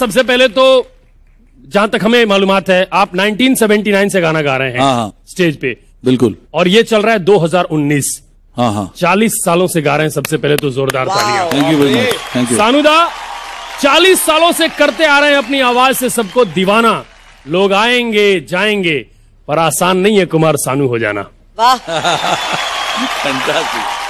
सबसे पहले तो जहां तक हमें मालूम है आप 1979 से गाना गा रहे हैं हाँ हाँ स्टेज पे बिल्कुल और ये चल रहा है 2019 हाँ हाँ चालीस सालों से गा रहे हैं सबसे पहले तो जोरदार सानुदा चालीस सालों से करते आ रहे हैं अपनी आवाज से सबको दीवाना लोग आएंगे जाएंगे पर आसान नहीं है कुमार सानू हो जाना वाह